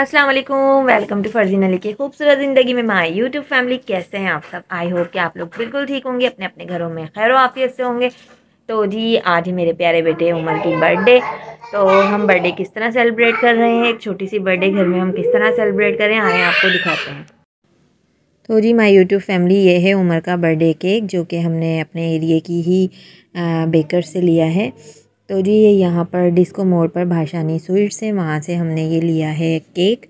अस्सलाम वालेकुम welcome to नली की खूबसूरत ज़िंदगी में माय यूट्यूब फैमिली कैसे हैं आप सब आई होप कि आप लोग बिल्कुल ठीक होंगे अपने अपने घरों में खैर आफियत से होंगे तो जी आज ही मेरे प्यारे बेटे उमर की बर्थडे तो हम बर्थडे किस तरह सेलिब्रेट कर रहे हैं एक छोटी सी बर्थडे घर में हम किस तरह सेलिब्रेट करें आए आपको दिखाते हैं तो जी माई यूट्यूब फैमिली ये है उमर का बर्थडे केक जो कि हमने अपने एरिए की ही बेकर से लिया है तो जी ये यहाँ पर डिस्को मोड़ पर भाषानी स्वीट से वहाँ से हमने ये लिया है केक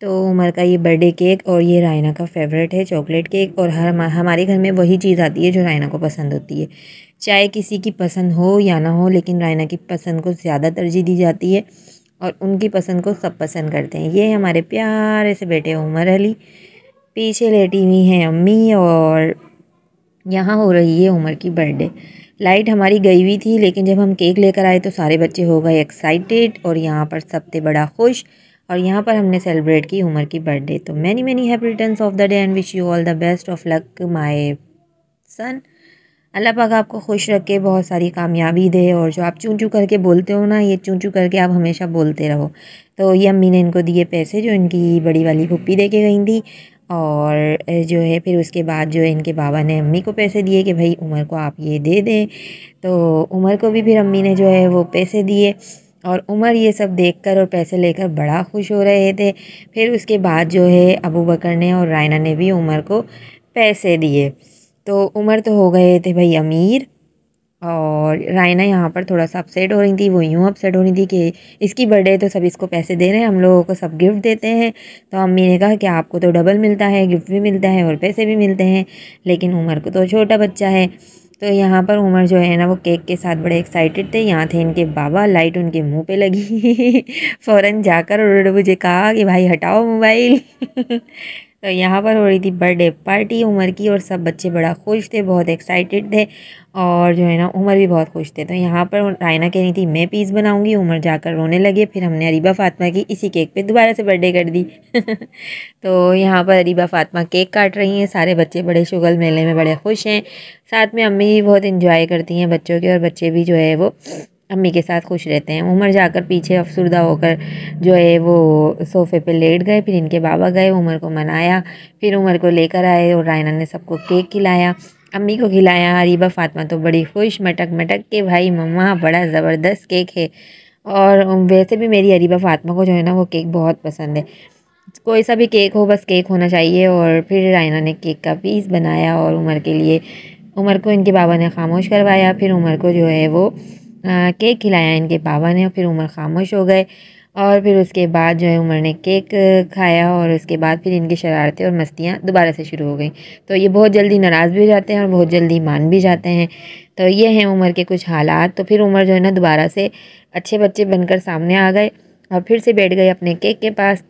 तो उमर का ये बर्थडे केक और ये रायना का फेवरेट है चॉकलेट केक और हर हमारे घर में वही चीज़ आती है जो रायना को पसंद होती है चाहे किसी की पसंद हो या ना हो लेकिन रायना की पसंद को ज़्यादा तरजीह दी जाती है और उनकी पसंद को सब पसंद करते हैं ये हमारे प्यारे से बेटे उमर अली पीछे लेटी हुई हैं अम्मी और यहाँ हो रही है उमर की बर्थडे लाइट हमारी गई हुई थी लेकिन जब हम केक लेकर आए तो सारे बच्चे हो गए एक्साइटेड और यहाँ पर सबसे बड़ा खुश और यहाँ पर हमने सेलिब्रेट की उमर की बर्थडे तो many many happy returns of the day and wish you all the best of luck my son अल्लाह पाक आपको खुश रखे बहुत सारी कामयाबी दे और जो आप चूं चू करके बोलते हो ना ये चूं चूँ करके आप हमेशा बोलते रहो तो ये अम्मी ने इनको दिए पैसे जो इनकी बड़ी वाली भुप्पी दे के गई थी और जो है फिर उसके बाद जो है इनके बाबा ने अम्मी को पैसे दिए कि भाई उमर को आप ये दे दें तो उमर को भी फिर अम्मी ने जो है वो पैसे दिए और उमर ये सब देखकर और पैसे लेकर बड़ा खुश हो रहे थे फिर उसके बाद जो है अबू बकर ने और रायना ने भी उमर को पैसे दिए तो उमर तो हो गए थे भाई अमीर और रायना यहाँ पर थोड़ा सा अपसेट हो रही थी वो यूँ अपसेट हो रही थी कि इसकी बर्थडे तो सब इसको पैसे दे रहे हैं हम लोगों को सब गिफ्ट देते हैं तो अम्मी ने कहा कि आपको तो डबल मिलता है गिफ्ट भी मिलता है और पैसे भी मिलते हैं लेकिन उमर को तो छोटा बच्चा है तो यहाँ पर उमर जो है ना वो केक के साथ बड़े एक्साइटेड थे यहाँ थे इनके बाबा लाइट उनके मुँह पे लगी फ़ौरन जाकर उन्होंने मुझे कहा कि भाई हटाओ मोबाइल तो यहाँ पर हो रही थी बर्थडे पार्टी उमर की और सब बच्चे बड़ा खुश थे बहुत एक्साइटेड थे और जो है ना उमर भी बहुत खुश थे तो यहाँ पर रायना कह रही थी मैं पीस बनाऊँगी उमर जाकर रोने लगे फिर हमने अरीबा फातमा की इसी केक पे दोबारा से बर्थडे कर दी तो यहाँ पर अरीबा फातमा केक काट रही हैं सारे बच्चे बड़े शुगल मेले में बड़े खुश हैं साथ में अम्मी भी बहुत इंजॉय करती हैं बच्चों के और बच्चे भी जो है वो अम्मी के साथ खुश रहते हैं उमर जाकर पीछे अफसरदा होकर जो है वो सोफ़े पे लेट गए फिर इनके बाबा गए उमर को मनाया फिर उमर को लेकर आए और रायना ने सबको केक खिलाया अम्मी को खिलाया हरीबा फातमा तो बड़ी खुश मटक मटक के भाई मम्मा बड़ा ज़बरदस्त केक है और वैसे भी मेरी हरीबा फातमा को जो है ना वो केक बहुत पसंद है कोई सा भी केक हो बस केक होना चाहिए और फिर रायना ने केक का पीस बनाया और उमर के लिए उमर को इनके बाबा ने खामोश करवाया फिर उमर को जो है वो केक खिलाया इनके पापा ने फिर उमर खामोश हो गए और फिर उसके बाद जो है उमर ने केक खाया और उसके बाद फिर इनकी शरारतें और मस्तियाँ दोबारा से शुरू हो गई तो ये बहुत जल्दी नाराज़ भी हो जाते हैं और बहुत जल्दी मान भी जाते हैं तो ये हैं उमर के कुछ हालात तो फिर उमर जो है ना दोबारा से अच्छे बच्चे बनकर सामने आ गए और फिर से बैठ गए अपने केक के पास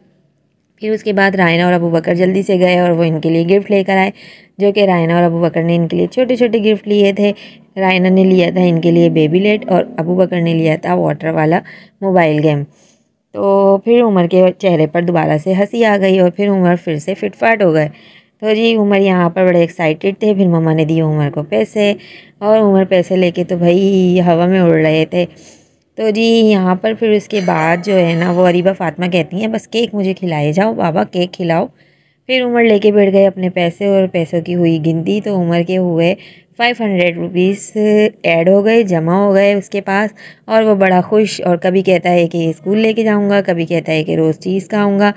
फिर उसके बाद रायना और अबू बकर जल्दी से गए और वो इनके लिए गिफ्ट लेकर आए जो कि रायना और अबू बकर ने इनके लिए छोटे छोटे गिफ्ट लिए थे रायना ने लिया था इनके लिए बेबी लेट और अबू बकर ने लिया था वाटर वाला मोबाइल गेम तो फिर उमर के चेहरे पर दोबारा से हंसी आ गई और फिर उमर फिर से फिटफाट हो गए तो जी उमर यहाँ पर बड़े एक्साइटेड थे फिर मम्मा ने दिए उमर को पैसे और उमर पैसे लेके तो भाई हवा में उड़ रहे थे तो जी यहाँ पर फिर उसके बाद जो है ना वो अरीबा फातिमा कहती हैं बस केक मुझे खिलाए जाओ बाबा केक खिलाओ फिर उमर लेके बैठ गए अपने पैसे और पैसों की हुई गिनती तो उमर के हुए फाइव हंड्रेड रुपीज़ ऐड हो गए जमा हो गए उसके पास और वो बड़ा खुश और कभी कहता है कि स्कूल लेके जाऊंगा कभी कहता है कि रोज़ चीज़ खाऊँगा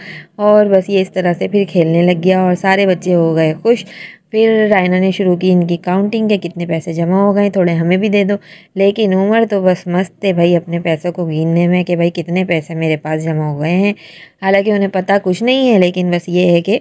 और बस ये इस तरह से फिर खेलने लग गया और सारे बच्चे हो गए खुश फिर रायना ने शुरू की इनकी काउंटिंग के कितने पैसे जमा हो गए थोड़े हमें भी दे दो लेकिन उमर तो बस मस्त थे भाई अपने पैसों को गिनने में कि भाई कितने पैसे मेरे पास जमा हो गए हैं हालांकि उन्हें पता कुछ नहीं है लेकिन बस ये है कि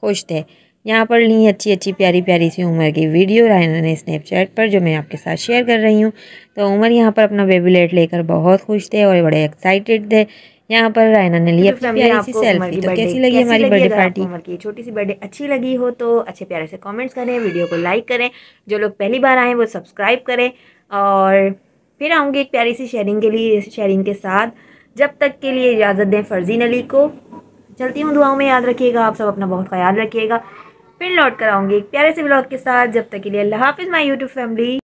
खुश थे यहाँ पर ली अच्छी अच्छी प्यारी प्यारी सी उमर की वीडियो रायना ने स्नैपचैट पर जो मैं आपके साथ शेयर कर रही हूँ तो उमर यहाँ पर अपना बेबी लेट लेकर बहुत खुश थे और बड़े एक्साइटेड थे यहाँ पर रायना ने लिया सेल्फी तो, तो कैसी लगी हमारी बर्थडे पार्टी की छोटी सी बर्थडे अच्छी लगी हो तो अच्छे प्यारे से कमेंट्स करें वीडियो को लाइक करें जो लोग पहली बार आए वो सब्सक्राइब करें और फिर आऊँगी एक प्यारी सी शेयरिंग के लिए शेयरिंग के साथ जब तक के लिए इजाज़त दें फर्जीन अली को चलती हूँ दुआओं में याद रखिएगा आप सब अपना बहुत ख्याल रखिएगा फिर लौट कर आऊँगी एक प्यारे से ब्लॉग के साथ जब तक के लिए अल्लाह हाफिज़ माई यूट्यूब फैमिली